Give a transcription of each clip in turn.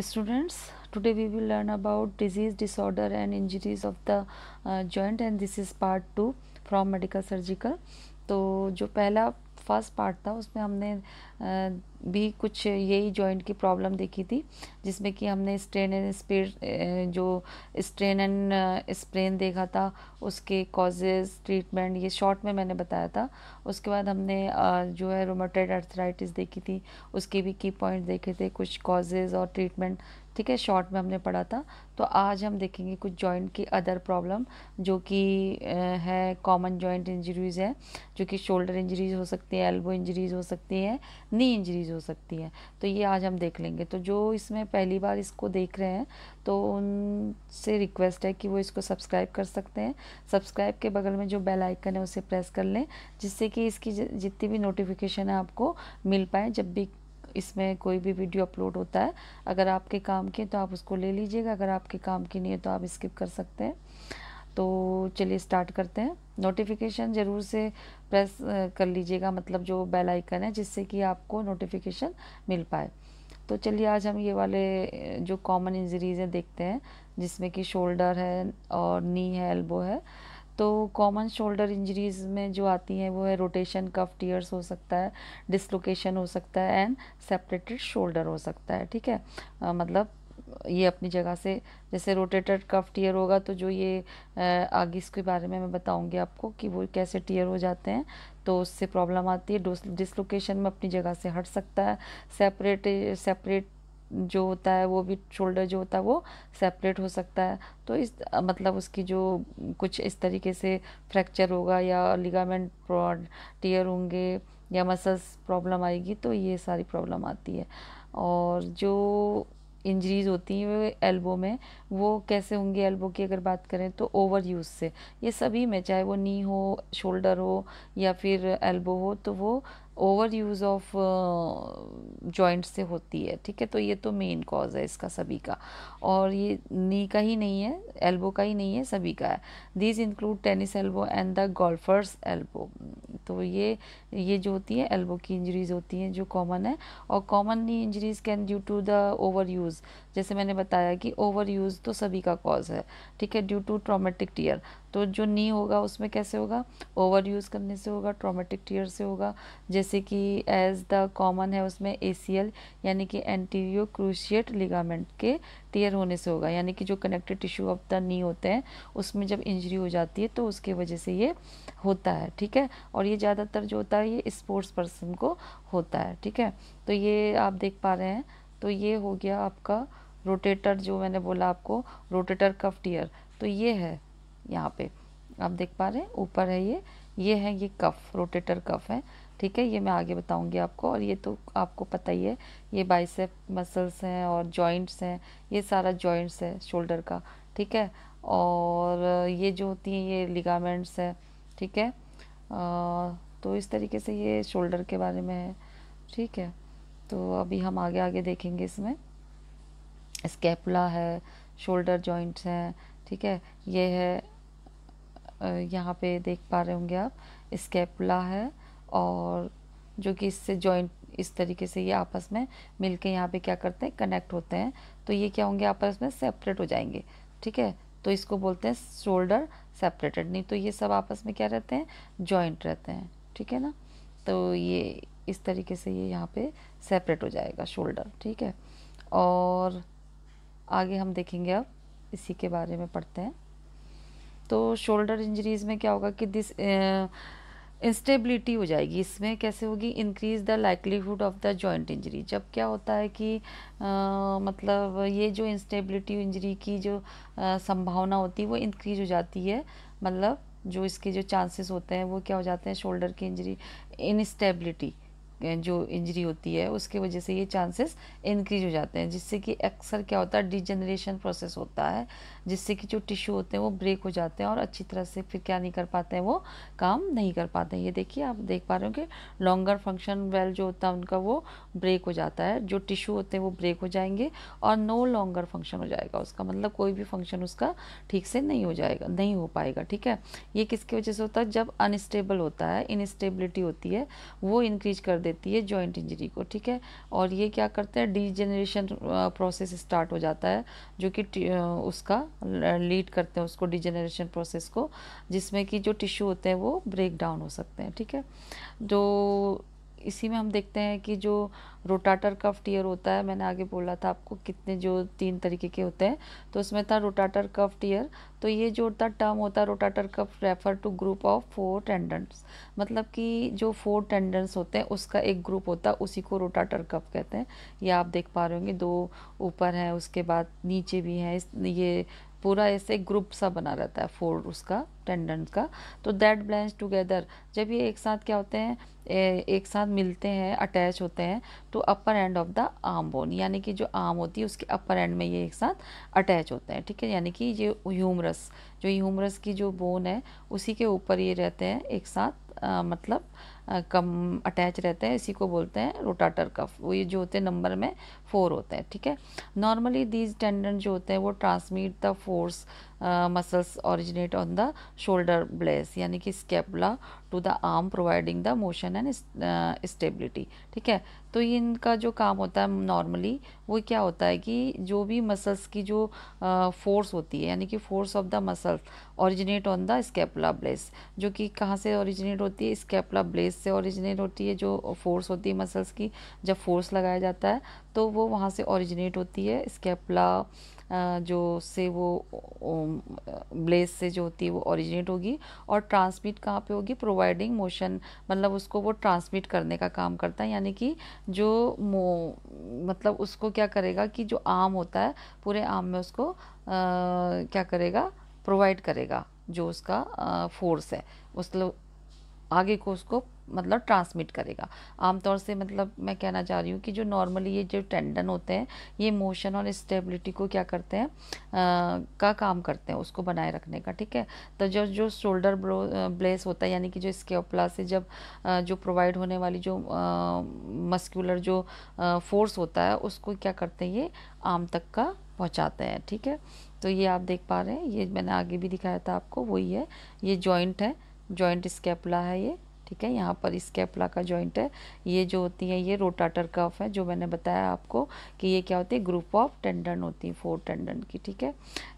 students today we will learn about disease disorder and injuries of the uh, joint and this is part 2 from medical surgical तो जो पहला first part था उसमें हमने भी कुछ यही जॉइंट की प्रॉब्लम देखी थी जिसमें कि हमने स्ट्रेन एंड स्पीड जो स्ट्रेन एंड स्प्रेन देखा था उसके कॉजेज ट्रीटमेंट ये शॉर्ट में मैंने बताया था उसके बाद हमने जो है रोमोटेड अर्थराइटिस देखी थी उसके भी की पॉइंट देखे थे कुछ कॉजेज और ट्रीटमेंट ठीक है शॉर्ट में हमने पढ़ा था तो आज हम देखेंगे कुछ जॉइंट की अदर प्रॉब्लम जो कि है कॉमन जॉइंट इंजरीज़ है जो कि शोल्डर इंजरीज़ हो सकती है एल्बो इंजरीज़ हो सकती है नी इंजरीज़ हो सकती है तो ये आज हम देख लेंगे तो जो इसमें पहली बार इसको देख रहे हैं तो उनसे रिक्वेस्ट है कि वो इसको सब्सक्राइब कर सकते हैं सब्सक्राइब के बगल में जो बेल आइकन है उसे प्रेस कर लें जिससे कि इसकी जितनी भी नोटिफिकेशन है आपको मिल पाए जब भी इसमें कोई भी वीडियो अपलोड होता है अगर आपके काम के तो आप उसको ले लीजिएगा अगर आपके काम की नहीं है तो आप स्किप कर सकते हैं तो चलिए स्टार्ट करते हैं नोटिफिकेशन ज़रूर से प्रेस कर लीजिएगा मतलब जो बेल आइकन है जिससे कि आपको नोटिफिकेशन मिल पाए तो चलिए आज हम ये वाले जो कॉमन इंजरीज़ हैं देखते हैं जिसमें कि शोल्डर है और नी है एल्बो है तो कॉमन शोल्डर इंजरीज़ में जो आती हैं वो है रोटेशन कफ टीयर्स हो सकता है डिसलोकेशन हो सकता है एंड सेपरेटेड शोल्डर हो सकता है ठीक है आ, मतलब ये अपनी जगह से जैसे रोटेटेड कफ टीयर होगा तो जो ये आगे इसके बारे में मैं बताऊंगी आपको कि वो कैसे टीयर हो जाते हैं तो उससे प्रॉब्लम आती है डिसलोकेशन में अपनी जगह से हट सकता है सेपरेट सेपरेट जो होता है वो भी शोल्डर जो होता है वो सेपरेट हो सकता है तो इस मतलब उसकी जो कुछ इस तरीके से फ्रैक्चर होगा या लिगामेंट टीयर होंगे या मसल्स प्रॉब्लम आएगी तो ये सारी प्रॉब्लम आती है और जो इंजरीज होती हैं एल्बो में वो कैसे होंगे एल्बो की अगर बात करें तो ओवर यूज़ से ये सभी में चाहे वो नी हो शोल्डर हो या फिर एल्बो हो तो वो ओवर यूज़ ऑफ जॉइंट से होती है ठीक है तो ये तो मेन कॉज है इसका सभी का और ये नी का ही नहीं है एल्बो का ही नहीं है सभी का है these include tennis elbow and the golfer's elbow तो ये ये जो होती है एल्बो की इंजरीज़ होती हैं जो कॉमन है और common knee injuries can due to the over use जैसे मैंने बताया कि ओवर यूज़ तो सभी का कॉज है ठीक है ड्यू टू ट्रामेटिक टीयर तो जो नी होगा उसमें कैसे होगा ओवर यूज़ करने से होगा ट्रोमेटिक टीयर से होगा जैसे कि एज द कॉमन है उसमें ए यानी कि एंटीरियो क्रूशिएट लिगामेंट के टीयर होने से होगा यानी कि जो connected tissue of the knee होते हैं उसमें जब इंजरी हो जाती है तो उसके वजह से ये होता है ठीक है और ये ज़्यादातर जो होता है ये स्पोर्ट्स पर्सन को होता है ठीक है तो ये आप देख पा रहे हैं तो ये हो गया आपका रोटेटर जो मैंने बोला आपको रोटेटर कफ टीयर तो ये है यहाँ पे आप देख पा रहे हैं ऊपर है ये ये है ये कफ रोटेटर कफ है ठीक है ये मैं आगे बताऊंगी आपको और ये तो आपको पता ही है ये बाइसेप मसल्स हैं और जॉइंट्स हैं ये सारा जॉइंट्स है शोल्डर का ठीक है और ये जो होती हैं ये लिगामेंट्स है ठीक है तो इस तरीके से ये शोल्डर के बारे में है ठीक है तो अभी हम आगे आगे देखेंगे इसमें स्केपला है शोल्डर जॉइंट्स हैं ठीक है ये है यहाँ पे देख पा रहे होंगे आप स्केपला है और जो कि इससे जॉइंट इस तरीके से ये आपस में मिलके यहाँ पर क्या करते हैं कनेक्ट होते हैं तो ये क्या होंगे आपस में सेपरेट हो जाएंगे ठीक है तो इसको बोलते हैं शोल्डर सेपरेटेड नहीं तो ये सब आपस में क्या रहते हैं जॉइंट रहते हैं ठीक है ना तो ये इस तरीके से ये यहाँ पे सेपरेट हो जाएगा शोल्डर ठीक है और आगे हम देखेंगे अब इसी के बारे में पढ़ते हैं तो शोल्डर इंजरीज़ में क्या होगा कि दिस इंस्टेबिलिटी हो जाएगी इसमें कैसे होगी increase the likelihood of the joint injury जब क्या होता है कि आ, मतलब ये जो इंस्टेबिलिटी इंजरी की जो आ, संभावना होती है वो इंक्रीज हो जाती है मतलब जो इसके जो चांसेस होते हैं वो क्या हो जाते हैं शोल्डर की इंजरी इनस्टेबिलिटी जो इंजरी होती है उसके वजह से ये चांसेस इंक्रीज हो जाते हैं जिससे कि अक्सर क्या होता है डिजनरेशन प्रोसेस होता है जिससे कि जो टिश्यू होते हैं वो ब्रेक हो जाते हैं और अच्छी तरह से फिर क्या नहीं कर पाते हैं वो काम नहीं कर पाते हैं ये देखिए आप देख पा रहे हो कि लॉन्गर फंक्शन वेल जो होता है उनका वो ब्रेक हो जाता है जो टिश्यू होते हैं वो ब्रेक हो जाएंगे और नो लॉन्गर फंक्शन हो जाएगा उसका मतलब कोई भी फंक्शन उसका ठीक से नहीं हो जाएगा नहीं हो पाएगा ठीक है ये किसकी वजह से होता है जब अनस्टेबल होता है इनस्टेबिलिटी होती है वो इंक्रीज कर देती देती है जॉइंट इंजरी को ठीक है और ये क्या करते हैं डीजेनरेशन प्रोसेस स्टार्ट हो जाता है जो कि उसका लीड करते हैं उसको डिजेनरेशन प्रोसेस को जिसमें कि जो टिश्यू होते हैं वो ब्रेक डाउन हो सकते हैं ठीक है जो तो इसी में हम देखते हैं कि जो रोटाटर कफ टीयर होता है मैंने आगे बोला था आपको कितने जो तीन तरीके के होते हैं तो उसमें था रोटाटर कफ टीयर तो ये जो होता टर्म होता है rotator cuff refer to group of four tendons मतलब कि जो फोर टेंडेंट्स होते हैं उसका एक ग्रुप होता है उसी को रोटाटर कफ कहते हैं ये आप देख पा रहे होंगे दो ऊपर हैं उसके बाद नीचे भी हैं ये पूरा ऐसे ग्रुप सा बना रहता है फोर उसका टेंडन का तो दैट ब्लैंच टुगेदर जब ये एक साथ क्या होते हैं एक साथ मिलते हैं अटैच होते हैं तो upper end of the arm bone यानी कि जो आर्म होती है उसके अपर एंड में ये एक साथ अटैच होते हैं ठीक है यानी कि ये ह्यूमरस जो ह्यूमरस की जो बोन है उसी के ऊपर ये रहते हैं एक साथ आ, मतलब आ, कम अटैच रहते हैं इसी को बोलते हैं रोटाटर कफ वो ये जो होते हैं नंबर में फोर होता है ठीक है नॉर्मली दीज टेंडन जो होते हैं वो transmit the force muscles originate on the shoulder blades यानी कि scapula to the arm providing the motion and stability ठीक है तो ये इनका जो काम होता है नॉर्मली वो क्या होता है कि जो भी मसल्स की जो फोर्स uh, होती है यानी कि force of the muscles originate on the scapula blades जो कि कहाँ से ऑरिजिनेट होती है स्केपला ब्लेस से ऑरिजिनेट होती है जो फोर्स होती है मसल्स की जब फोर्स लगाया जाता है तो वो वहाँ से ओरिजिनेट होती है स्केपला जो से वो ब्लेस से जो होती है वो ओरिजिनेट होगी और ट्रांसमिट कहाँ पे होगी प्रोवाइडिंग मोशन मतलब उसको वो ट्रांसमिट करने का काम करता है यानी कि जो मो मतलब उसको क्या करेगा कि जो आम होता है पूरे आम में उसको आ, क्या करेगा प्रोवाइड करेगा जो उसका फोर्स है मतलब आगे को उसको मतलब ट्रांसमिट करेगा आमतौर से मतलब मैं कहना चाह रही हूँ कि जो नॉर्मली ये जो टेंडन होते हैं ये मोशन और स्टेबिलिटी को क्या करते हैं का काम करते हैं उसको बनाए रखने का ठीक है तो जो जो शोल्डर ब्रो ब्लेस होता है यानी कि जो स्केपला से जब आ, जो प्रोवाइड होने वाली जो मस्कुलर जो फोर्स होता है उसको क्या करते हैं ये आम तक का पहुँचाते हैं ठीक है तो ये आप देख पा रहे हैं ये मैंने आगे भी दिखाया था आपको वही है ये जॉइंट है जॉइंट स्केपला है ये ठीक है यहाँ पर स्केपला का जॉइंट है ये जो होती है ये रोटाटर कफ है जो मैंने बताया आपको कि ये क्या होती है ग्रुप ऑफ टेंडन होती है फोर टेंडन की ठीक है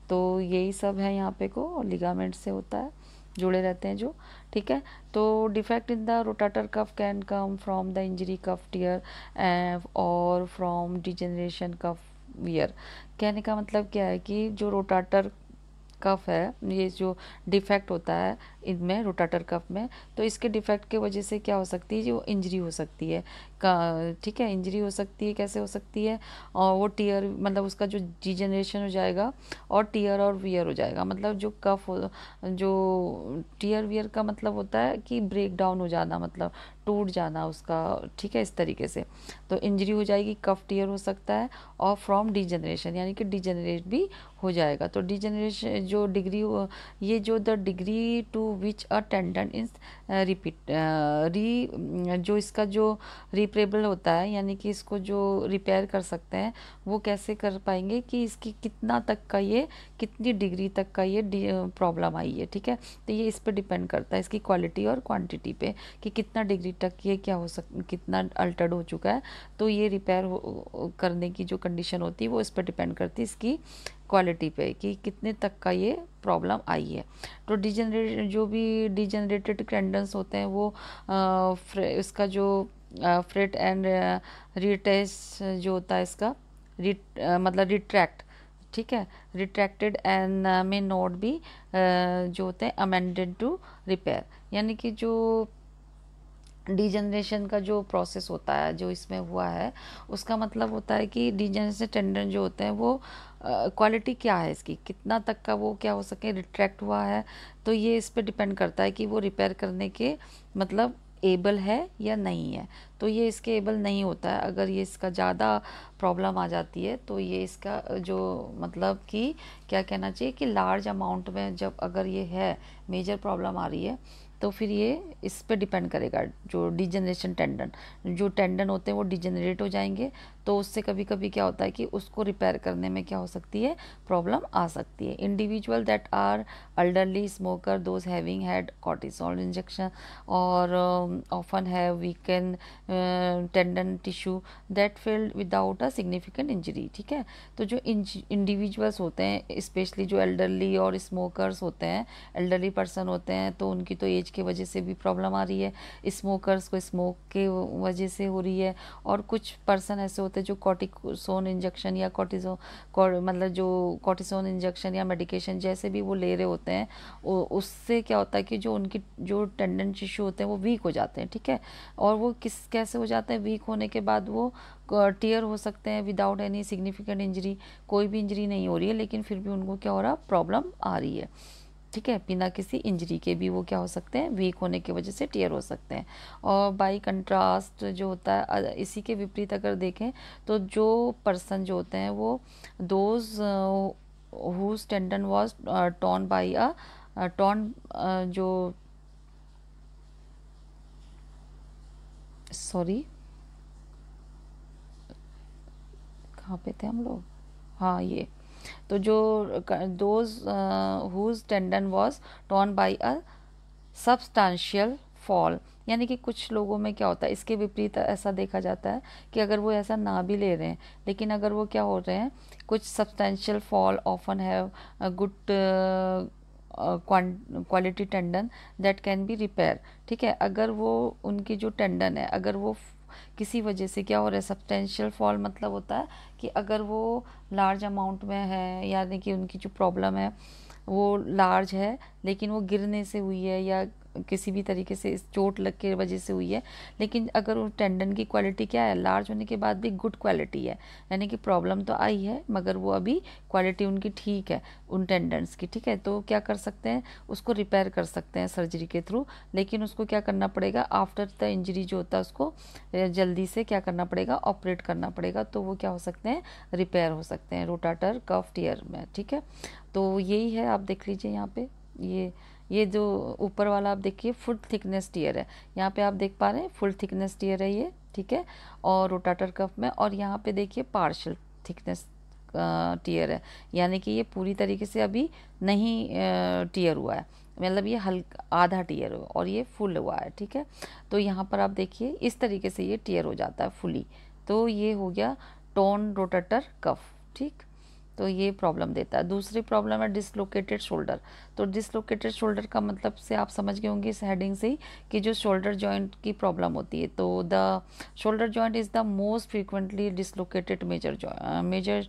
तो यही सब है यहाँ पे को लिगामेंट से होता है जुड़े रहते हैं जो ठीक है तो defect in the rotator cuff can come from the injury cuff tear और फ्रॉम डिजेनरेशन कफ वियर कहने का मतलब क्या है कि जो रोटाटर कफ है ये जो डिफेक्ट होता है इनमें रोटाटर कफ में तो इसके डिफेक्ट के वजह से क्या हो सकती है जो इंजरी हो सकती है ठीक है इंजरी हो सकती है कैसे हो सकती है और वो टीयर मतलब उसका जो डिजेनरेशन हो जाएगा और टीयर और वियर हो जाएगा मतलब जो कफ जो टीयर वियर का मतलब होता है कि ब्रेक डाउन हो जाना मतलब टूट जाना उसका ठीक है इस तरीके से तो इंजरी हो जाएगी कफ टीयर हो सकता है और फ्रॉम जनरेशन यानी कि जनरेट भी हो जाएगा तो डिजनरेशन जो डिग्री ये जो the degree to which a tendon is repeat re जो इसका जो रिपेबल होता है यानी कि इसको जो रिपेयर कर सकते हैं वो कैसे कर पाएंगे कि इसकी कितना तक का ये कितनी डिग्री तक का ये प्रॉब्लम आई है ठीक है तो ये इस पर डिपेंड करता है इसकी क्वालिटी और क्वान्टिटी पर कि कितना डिग्री तक ये क्या हो सक कितना अल्टर्ड हो चुका है तो ये रिपेयर करने की जो कंडीशन होती है वो इस पर डिपेंड करती है इसकी क्वालिटी पे कि कितने तक का ये प्रॉब्लम आई है तो डिजनरेट जो भी डिजनरेटेड टेंडेंस होते हैं वो इसका जो फ्रेट एंड रिटेस जो होता है इसका रिट मतलब रिट्रैक्ट ठीक है रिट्रैक्टेड एंड में नोट भी जो होते हैं अमेंडेड टू रिपेयर यानी कि जो डीजनरेशन का जो प्रोसेस होता है जो इसमें हुआ है उसका मतलब होता है कि डीजनरेशन टेंडन जो होते हैं वो क्वालिटी uh, क्या है इसकी कितना तक का वो क्या हो सके रिट्रैक्ट हुआ है तो ये इस पर डिपेंड करता है कि वो रिपेयर करने के मतलब एबल है या नहीं है तो ये इसके एबल नहीं होता है अगर ये इसका ज़्यादा प्रॉब्लम आ जाती है तो ये इसका जो मतलब कि क्या कहना चाहिए कि लार्ज अमाउंट में जब अगर ये है मेजर प्रॉब्लम आ रही है तो फिर ये इस पर डिपेंड करेगा जो डिजनरेशन टेंडन जो टेंडन होते हैं वो डिजनरेट हो जाएंगे तो उससे कभी कभी क्या होता है कि उसको रिपेयर करने में क्या हो सकती है प्रॉब्लम आ सकती है individual that are elderly smoker those having had cortisol injection और often have weaken tendon tissue that failed without a significant injury ठीक है तो जो इंडिविजुअल्स होते हैं स्पेशली जो एल्डरली और स्मोकर्स होते हैं एल्डरली पर्सन होते हैं तो उनकी तो एज की वजह से भी प्रॉब्लम आ रही है स्मोकर्स को स्मोक के वजह से हो रही है और कुछ पर्सन ऐसे होते होते हैं जो कॉटिकोसोन इंजेक्शन या कॉटिजो मतलब जो कॉटिसोन इंजेक्शन या मेडिकेशन जैसे भी वो ले रहे होते हैं उससे क्या होता है कि जो उनकी जो टेंडन टिश्यू होते हैं वो वीक हो जाते हैं ठीक है और वो किस कैसे हो जाते हैं वीक होने के बाद वो टीयर हो सकते हैं विदाउट एनी सिग्निफिकेंट इंजरी कोई भी इंजरी नहीं हो रही है लेकिन फिर भी उनको क्या हो रहा प्रॉब्लम आ रही है ठीक है बिना किसी इंजरी के भी वो क्या हो सकते हैं वीक होने की वजह से टीयर हो सकते हैं और बाई कंट्रास्ट जो होता है इसी के विपरीत अगर देखें तो जो पर्सन जो होते हैं वो those who tendon was torn by a torn जो सॉरी कहाँ पे थे हम लोग हाँ ये तो जो those whose tendon was torn by a substantial fall यानी कि कुछ लोगों में क्या होता है इसके विपरीत ऐसा देखा जाता है कि अगर वो ऐसा ना भी ले रहे हैं लेकिन अगर वो क्या हो रहे हैं कुछ substantial fall often have good quality tendon that can be repair ठीक है अगर वो उनकी जो टेंडन है अगर वो किसी वजह से क्या हो रहा है सब्सटेंशियल फॉल मतलब होता है कि अगर वो लार्ज अमाउंट में है यानी कि उनकी जो प्रॉब्लम है वो लार्ज है लेकिन वो गिरने से हुई है या किसी भी तरीके से इस चोट लग के वजह से हुई है लेकिन अगर वो टेंडन की क्वालिटी क्या है लार्ज होने के बाद भी गुड क्वालिटी है यानी कि प्रॉब्लम तो आई है मगर वो अभी क्वालिटी उनकी ठीक है उन टेंडन्स की ठीक है तो क्या कर सकते हैं उसको रिपेयर कर सकते हैं सर्जरी के थ्रू लेकिन उसको क्या करना पड़ेगा आफ्टर द इंजरी जो होता है उसको जल्दी से क्या करना पड़ेगा ऑपरेट करना पड़ेगा तो वो क्या हो सकते हैं रिपेयर हो सकते हैं रोटाटर कफ टीयर में ठीक है तो यही है आप देख लीजिए यहाँ पे ये ये जो ऊपर वाला आप देखिए फुल थिकनेस टीयर है यहाँ पे आप देख पा रहे हैं फुल थिकनेस टीयर है ये ठीक है और रोटाटर कफ में और यहाँ पे देखिए पार्शल थिकनेस टीयर है यानी कि ये पूरी तरीके से अभी नहीं टीयर हुआ है मतलब ये हल्का आधा टीयर हुआ और ये फुल हुआ है ठीक है तो यहाँ पर आप देखिए इस तरीके से ये टीयर हो जाता है फुली तो ये हो गया टोन रोटाटर कफ ठीक तो ये प्रॉब्लम देता है दूसरी प्रॉब्लम है डिसलोकेटेड शोल्डर तो डिसलोकेटेड शोल्डर का मतलब से आप समझ गए होंगे इस हेडिंग से ही कि जो शोल्डर जॉइंट की प्रॉब्लम होती है तो the shoulder joint is the most frequently dislocated major major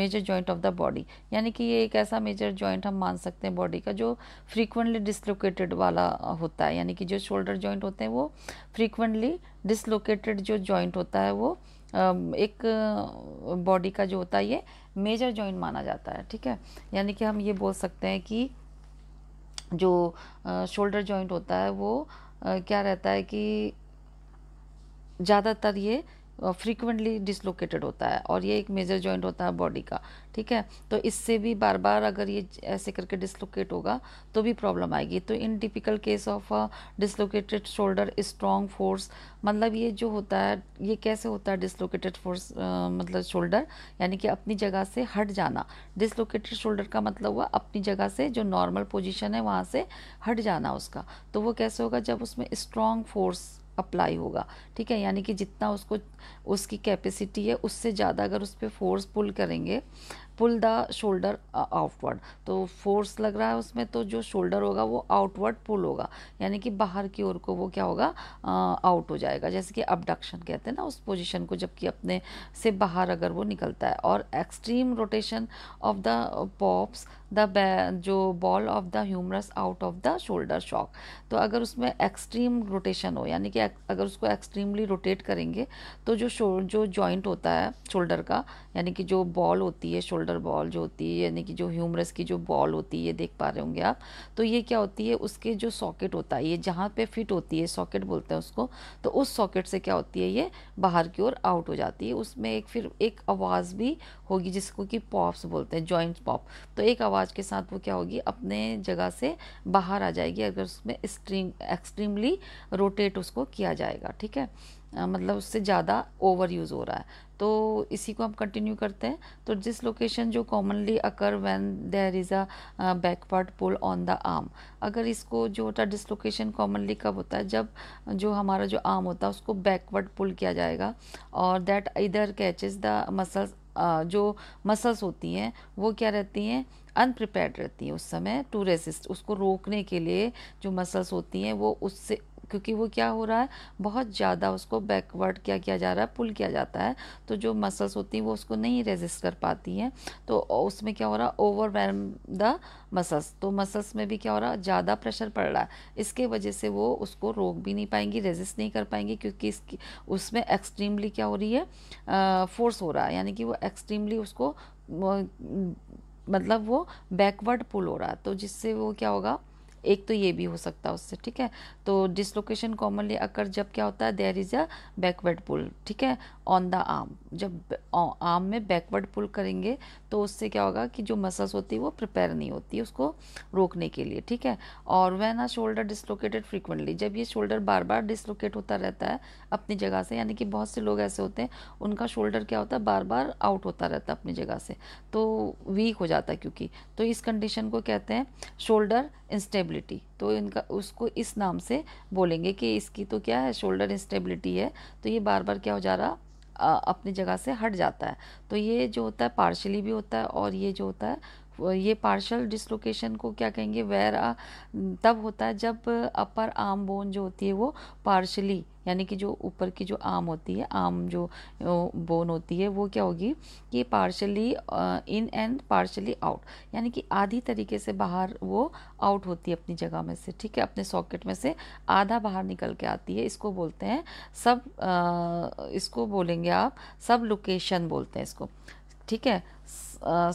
major joint of the body यानी कि ये एक ऐसा मेजर जॉइंट हम मान सकते हैं बॉडी का जो फ्रीक्वेंटली डिसलोकेटेड वाला होता है यानी कि जो शोल्डर जॉइंट होते हैं वो फ्रीक्वेंटली डिसलोकेटेड जो जॉइंट होता है वो एक बॉडी का जो होता है ये मेजर जॉइंट माना जाता है ठीक है यानी कि हम ये बोल सकते हैं कि जो शोल्डर जॉइंट होता है वो क्या रहता है कि ज़्यादातर ये फ्रीक्वेंटली डिसलोकेटेड होता है और ये एक मेजर जॉइंट होता है बॉडी का ठीक है तो इससे भी बार बार अगर ये ऐसे करके डिसलोकेट होगा तो भी प्रॉब्लम आएगी तो in typical case of dislocated shoulder strong force मतलब ये जो होता है ये कैसे होता है डिसलोकेटेड फोर्स मतलब शोल्डर यानी कि अपनी जगह से हट जाना डिसलोकेटेड शोल्डर का मतलब हुआ अपनी जगह से जो नॉर्मल पोजिशन है वहाँ से हट जाना उसका तो वो कैसे होगा जब उसमें स्ट्रॉन्ग फोर्स अप्लाई होगा ठीक है यानी कि जितना उसको उसकी कैपेसिटी है उससे ज़्यादा अगर उस पर फोर्स पुल करेंगे पुल द शोल्डर आउटवर्ड तो फोर्स लग रहा है उसमें तो जो शोल्डर होगा वो आउटवर्ड पुल होगा यानी कि बाहर की ओर को वो क्या होगा आउट uh, हो जाएगा जैसे कि अबडक्शन कहते हैं ना उस पोजीशन को जबकि अपने से बाहर अगर वो निकलता है और extreme rotation of the pops the जो ball of the humerus out of the shoulder shock तो अगर उसमें एक्सट्रीम रोटेशन हो यानी कि अगर उसको एक्सट्रीमली रोटेट करेंगे तो जो जो जॉइंट होता है शोल्डर का यानी कि जो बॉल होती है शोल्डर बॉल जो होती है यानी कि जो ह्यूमरस की जो बॉल होती है ये देख पा रहे होंगे आप तो ये क्या होती है उसके जो सॉकेट होता है ये जहाँ पे फिट होती है सॉकेट बोलते हैं उसको तो उस सॉकेट से क्या होती है ये बाहर की ओर आउट हो जाती है उसमें एक फिर एक आवाज़ भी होगी जिसको कि पॉप्स बोलते हैं जॉइंट पॉप तो एक आवाज़ आवाज़ के साथ वो क्या होगी अपने जगह से बाहर आ जाएगी अगर उसमें एक्सट्रीम एक्सट्रीमली रोटेट उसको किया जाएगा ठीक है आ, मतलब उससे ज़्यादा ओवर यूज़ हो रहा है तो इसी को हम कंटिन्यू करते हैं तो जिस लोकेशन जो commonly occur when there is a back part pull on the arm अगर इसको जो होता है डिसलोकेशन कॉमनली कब होता है जब जो हमारा जो आर्म होता है उसको बैकवर्ड पुल किया जाएगा और दैट इधर कैचेज द मसल्स जो मसल्स होती हैं वो क्या रहती हैं अनप्रिपेयर्ड रहती हैं उस समय टू रेजिस्ट उसको रोकने के लिए जो मसल्स होती हैं वो उससे क्योंकि वो क्या हो रहा है बहुत ज़्यादा उसको बैकवर्ड क्या किया जा रहा है पुल किया जाता है तो जो मसल्स होती हैं वो उसको नहीं रेजिस्ट कर पाती हैं तो उसमें क्या हो रहा है ओवर वैम द मसल्स तो मसल्स में भी क्या हो रहा है ज़्यादा प्रेशर पड़ रहा है इसके वजह से वो उसको रोक भी नहीं पाएंगी रेजिस्ट नहीं कर पाएंगी क्योंकि इसकी उसमें एक्सट्रीमली क्या हो रही है फोर्स हो रहा है यानी कि वो एक्सट्रीमली उसको मतलब वो बैकवर्ड पुल हो रहा है तो जिससे वो क्या होगा एक तो ये भी हो सकता है उससे ठीक है तो डिसलोकेशन कॉमनली अकर जब क्या होता है there is a backward pull ठीक है ऑन द आर्म जब आर्म में बैकवर्ड पुल करेंगे तो उससे क्या होगा कि जो मसल्स होती है वो प्रिपेयर नहीं होती उसको रोकने के लिए ठीक है और when a shoulder dislocated frequently जब ये शोल्डर बार बार डिसलोकेट होता रहता है अपनी जगह से यानी कि बहुत से लोग ऐसे होते हैं उनका शोल्डर क्या होता है बार बार आउट होता रहता है अपनी जगह से तो वीक हो जाता है क्योंकि तो इस कंडीशन को कहते हैं शोल्डर इंस्टेबिलिटी तो इनका उसको इस नाम से बोलेंगे कि इसकी तो क्या है शोल्डर इंस्टेबिलिटी है तो ये बार बार क्या हो जा रहा अपनी जगह से हट जाता है तो ये जो होता है पार्शली भी होता है और ये जो होता है ये पार्शल डिसलोकेशन को क्या कहेंगे वेर तब होता है जब अपर आम बोन जो होती है वो पार्शली यानी कि जो ऊपर की जो आम होती है आम जो बोन होती है वो क्या होगी कि partially in and partially out यानी कि आधी तरीके से बाहर वो आउट होती है अपनी जगह में से ठीक है अपने सॉकेट में से आधा बाहर निकल के आती है इसको बोलते हैं सब आ, इसको बोलेंगे आप सब लोकेशन बोलते हैं इसको ठीक है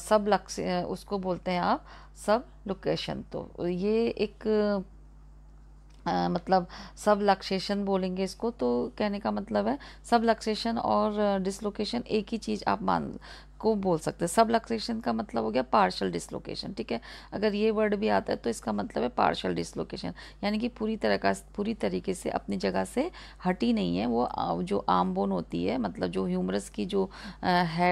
सब लक्ष्य उसको बोलते हैं आप सब लोकेशन तो ये एक आ, मतलब सब लक्सेशन बोलेंगे इसको तो कहने का मतलब है सब लक्सेशन और डिसलोकेशन एक ही चीज़ आप मान को बोल सकते हैं सब लक्सेशन का मतलब हो गया पार्शल डिसलोकेशन ठीक है अगर ये वर्ड भी आता है तो इसका मतलब है पार्शल डिसलोकेशन यानी कि पूरी तरह का पूरी तरीके से अपनी जगह से हटी नहीं है वो जो आम बोन होती है मतलब जो ह्यूमरस की जो है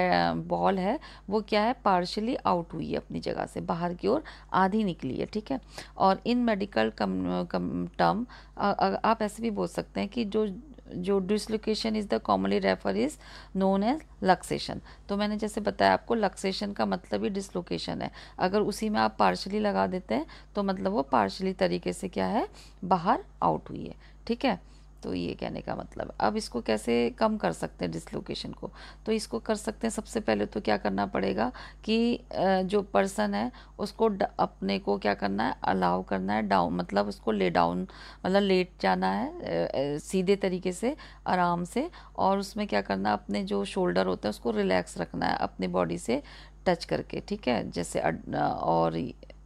बॉल है वो क्या है पार्शली आउट हुई है अपनी जगह से बाहर की ओर आधी निकली है ठीक है और इन मेडिकल कम, कम टर्म आप ऐसे भी बोल सकते हैं कि जो जो dislocation is the commonly refer is known as luxation तो मैंने जैसे बताया आपको लक्सेशन का मतलब ही डिसलोकेशन है अगर उसी में आप पार्शली लगा देते हैं तो मतलब वो पार्शली तरीके से क्या है बाहर आउट हुई है ठीक है तो ये कहने का मतलब अब इसको कैसे कम कर सकते हैं डिसलोकेशन को तो इसको कर सकते हैं सबसे पहले तो क्या करना पड़ेगा कि जो पर्सन है उसको अपने को क्या करना है अलाउ करना है डाउन मतलब उसको ले डाउन मतलब लेट जाना है सीधे तरीके से आराम से और उसमें क्या करना अपने जो शोल्डर होते हैं उसको रिलैक्स रखना है अपनी बॉडी से टच करके ठीक है जैसे और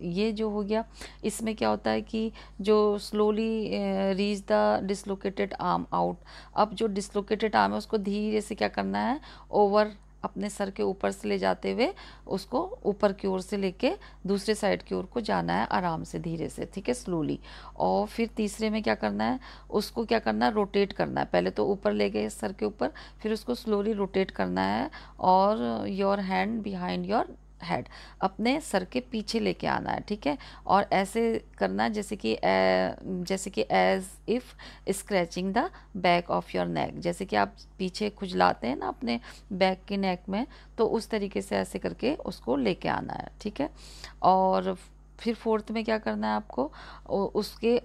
ये जो हो गया इसमें क्या होता है कि जो slowly reach the dislocated arm out अब जो डिसलोकेटेड आर्म है उसको धीरे से क्या करना है ओवर अपने सर के ऊपर से ले जाते हुए उसको ऊपर की ओर से लेके दूसरे साइड की ओर को जाना है आराम से धीरे से ठीक है स्लोली और फिर तीसरे में क्या करना है उसको क्या करना है रोटेट करना है पहले तो ऊपर ले गए सर के ऊपर फिर उसको स्लोली रोटेट करना है और your hand behind your head अपने सर के पीछे लेके आना है ठीक है और ऐसे करना है जैसे कि ए, जैसे कि as if scratching the back of your neck जैसे कि आप पीछे खुजलाते हैं ना अपने बैक के नेक में तो उस तरीके से ऐसे करके उसको लेके आना है ठीक है और फिर फोर्थ में क्या करना है आपको उसके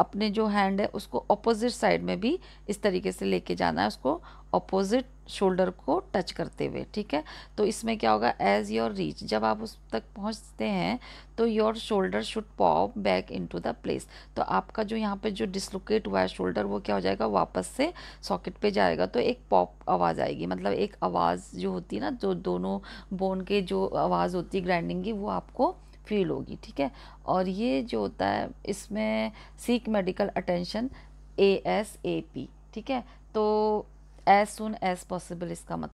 अपने जो हैंड है उसको अपोजिट साइड में भी इस तरीके से लेके जाना है उसको अपोजिट शोल्डर को टच करते हुए ठीक है तो इसमें क्या होगा एज योर रीच जब आप उस तक पहुंचते हैं तो your shoulder should pop back into the place तो आपका जो यहाँ पे जो डिसलोकेट हुआ है शोल्डर वो क्या हो जाएगा वापस से सॉकेट पे जाएगा तो एक पॉप आवाज़ आएगी मतलब एक आवाज़ जो होती है ना जो दोनों बोन के जो आवाज़ होती है ग्राइंडिंग की वो आपको फील होगी ठीक है और ये जो होता है इसमें सीख medical attention A S A P ठीक है तो एज सुन एज पॉसिबल इसका मतलब